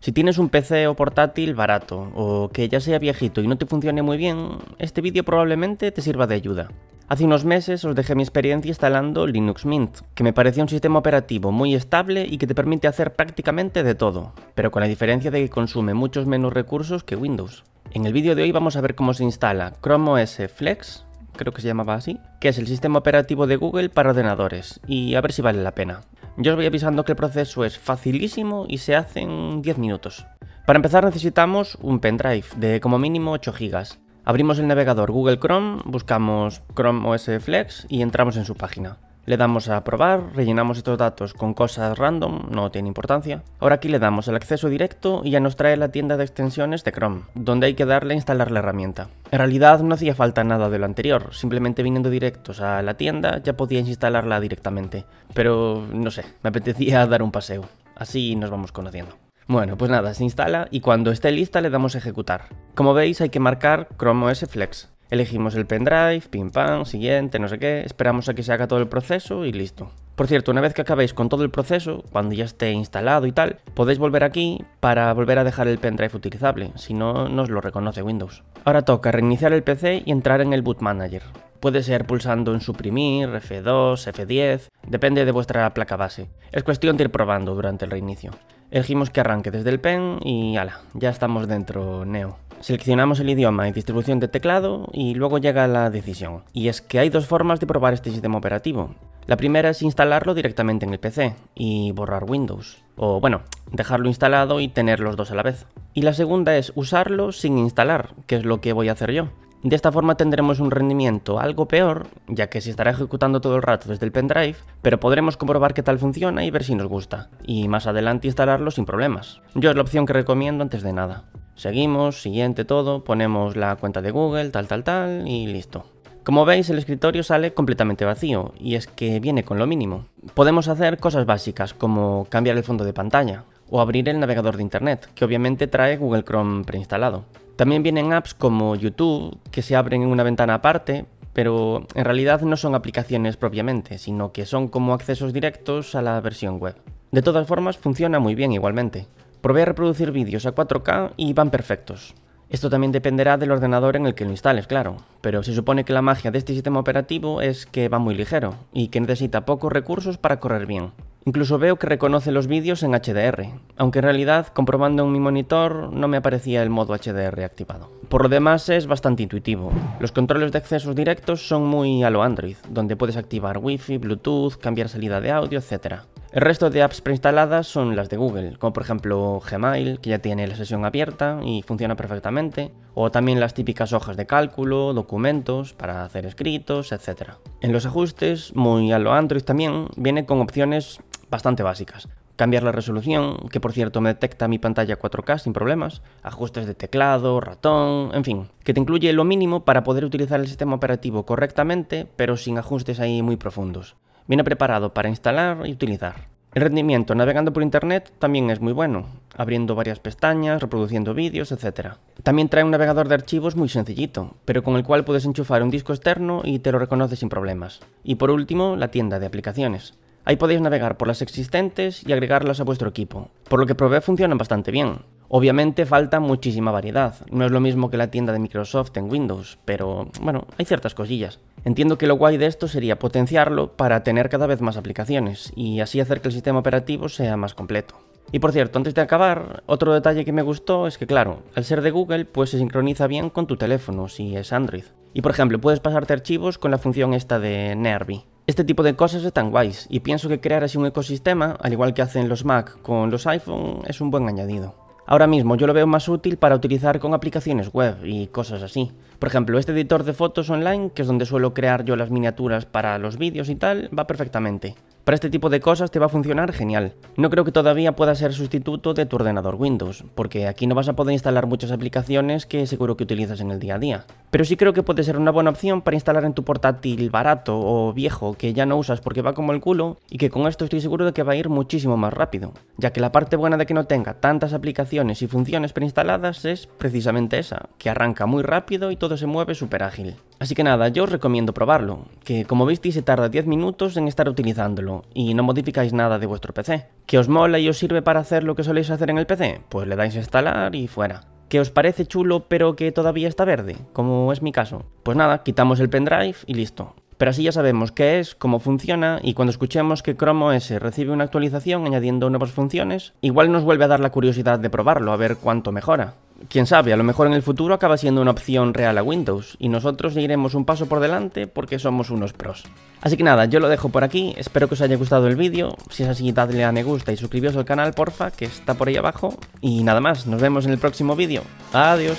Si tienes un PC o portátil barato, o que ya sea viejito y no te funcione muy bien, este vídeo probablemente te sirva de ayuda. Hace unos meses os dejé mi experiencia instalando Linux Mint, que me parecía un sistema operativo muy estable y que te permite hacer prácticamente de todo, pero con la diferencia de que consume muchos menos recursos que Windows. En el vídeo de hoy vamos a ver cómo se instala Chrome OS Flex, creo que se llamaba así, que es el sistema operativo de Google para ordenadores, y a ver si vale la pena. Yo os voy avisando que el proceso es facilísimo y se hace en 10 minutos. Para empezar necesitamos un pendrive de como mínimo 8 GB. Abrimos el navegador Google Chrome, buscamos Chrome OS Flex y entramos en su página. Le damos a probar, rellenamos estos datos con cosas random, no tiene importancia. Ahora aquí le damos el acceso directo y ya nos trae la tienda de extensiones de Chrome, donde hay que darle a instalar la herramienta. En realidad no hacía falta nada de lo anterior, simplemente viniendo directos a la tienda ya podíais instalarla directamente. Pero no sé, me apetecía dar un paseo. Así nos vamos conociendo. Bueno, pues nada, se instala y cuando esté lista le damos a ejecutar. Como veis hay que marcar Chrome OS Flex. Elegimos el pendrive, pim pam, siguiente, no sé qué, esperamos a que se haga todo el proceso y listo. Por cierto, una vez que acabéis con todo el proceso, cuando ya esté instalado y tal, podéis volver aquí para volver a dejar el pendrive utilizable, si no, nos lo reconoce Windows. Ahora toca reiniciar el PC y entrar en el Boot Manager. Puede ser pulsando en suprimir, F2, F10, depende de vuestra placa base. Es cuestión de ir probando durante el reinicio. Elegimos que arranque desde el pen y ala, ya estamos dentro Neo. Seleccionamos el idioma y distribución de teclado y luego llega la decisión. Y es que hay dos formas de probar este sistema operativo. La primera es instalarlo directamente en el PC y borrar Windows. O bueno, dejarlo instalado y tener los dos a la vez. Y la segunda es usarlo sin instalar, que es lo que voy a hacer yo. De esta forma tendremos un rendimiento algo peor, ya que se estará ejecutando todo el rato desde el pendrive, pero podremos comprobar qué tal funciona y ver si nos gusta, y más adelante instalarlo sin problemas. Yo es la opción que recomiendo antes de nada. Seguimos, siguiente todo, ponemos la cuenta de Google, tal, tal, tal y listo. Como veis, el escritorio sale completamente vacío, y es que viene con lo mínimo. Podemos hacer cosas básicas, como cambiar el fondo de pantalla, o abrir el navegador de Internet, que obviamente trae Google Chrome preinstalado. También vienen apps como YouTube, que se abren en una ventana aparte, pero en realidad no son aplicaciones propiamente, sino que son como accesos directos a la versión web. De todas formas, funciona muy bien igualmente. Probé a reproducir vídeos a 4K y van perfectos. Esto también dependerá del ordenador en el que lo instales, claro, pero se supone que la magia de este sistema operativo es que va muy ligero y que necesita pocos recursos para correr bien. Incluso veo que reconoce los vídeos en HDR, aunque en realidad comprobando en mi monitor no me aparecía el modo HDR activado. Por lo demás es bastante intuitivo. Los controles de accesos directos son muy a lo Android, donde puedes activar Wi-Fi, Bluetooth, cambiar salida de audio, etc. El resto de apps preinstaladas son las de Google, como por ejemplo Gmail, que ya tiene la sesión abierta y funciona perfectamente, o también las típicas hojas de cálculo, documentos para hacer escritos, etc. En los ajustes, muy a lo Android también, viene con opciones bastante básicas, cambiar la resolución, que por cierto me detecta mi pantalla 4K sin problemas, ajustes de teclado, ratón, en fin, que te incluye lo mínimo para poder utilizar el sistema operativo correctamente, pero sin ajustes ahí muy profundos. Viene preparado para instalar y utilizar. El rendimiento navegando por internet también es muy bueno, abriendo varias pestañas, reproduciendo vídeos, etc. También trae un navegador de archivos muy sencillito, pero con el cual puedes enchufar un disco externo y te lo reconoce sin problemas. Y por último, la tienda de aplicaciones. Ahí podéis navegar por las existentes y agregarlas a vuestro equipo, por lo que probé funcionan bastante bien. Obviamente falta muchísima variedad, no es lo mismo que la tienda de Microsoft en Windows, pero bueno, hay ciertas cosillas. Entiendo que lo guay de esto sería potenciarlo para tener cada vez más aplicaciones y así hacer que el sistema operativo sea más completo. Y por cierto, antes de acabar, otro detalle que me gustó es que claro, al ser de Google, pues se sincroniza bien con tu teléfono si es Android. Y por ejemplo, puedes pasarte archivos con la función esta de Nervi. Este tipo de cosas tan guays y pienso que crear así un ecosistema, al igual que hacen los Mac con los iPhone, es un buen añadido. Ahora mismo yo lo veo más útil para utilizar con aplicaciones web y cosas así. Por ejemplo, este editor de fotos online, que es donde suelo crear yo las miniaturas para los vídeos y tal, va perfectamente. Para este tipo de cosas te va a funcionar genial. No creo que todavía pueda ser sustituto de tu ordenador Windows, porque aquí no vas a poder instalar muchas aplicaciones que seguro que utilizas en el día a día. Pero sí creo que puede ser una buena opción para instalar en tu portátil barato o viejo que ya no usas porque va como el culo y que con esto estoy seguro de que va a ir muchísimo más rápido, ya que la parte buena de que no tenga tantas aplicaciones y funciones preinstaladas es precisamente esa, que arranca muy rápido y todo se mueve súper ágil. Así que nada, yo os recomiendo probarlo, que como visteis se tarda 10 minutos en estar utilizándolo y no modificáis nada de vuestro PC. ¿Que os mola y os sirve para hacer lo que soléis hacer en el PC? Pues le dais a instalar y fuera. ¿Que os parece chulo pero que todavía está verde? Como es mi caso. Pues nada, quitamos el pendrive y listo. Pero así ya sabemos qué es, cómo funciona y cuando escuchemos que Chrome OS recibe una actualización añadiendo nuevas funciones, igual nos vuelve a dar la curiosidad de probarlo, a ver cuánto mejora quién sabe, a lo mejor en el futuro acaba siendo una opción real a Windows y nosotros iremos un paso por delante porque somos unos pros. Así que nada, yo lo dejo por aquí, espero que os haya gustado el vídeo, si es así dadle a me gusta y suscribíos al canal porfa que está por ahí abajo y nada más, nos vemos en el próximo vídeo, adiós.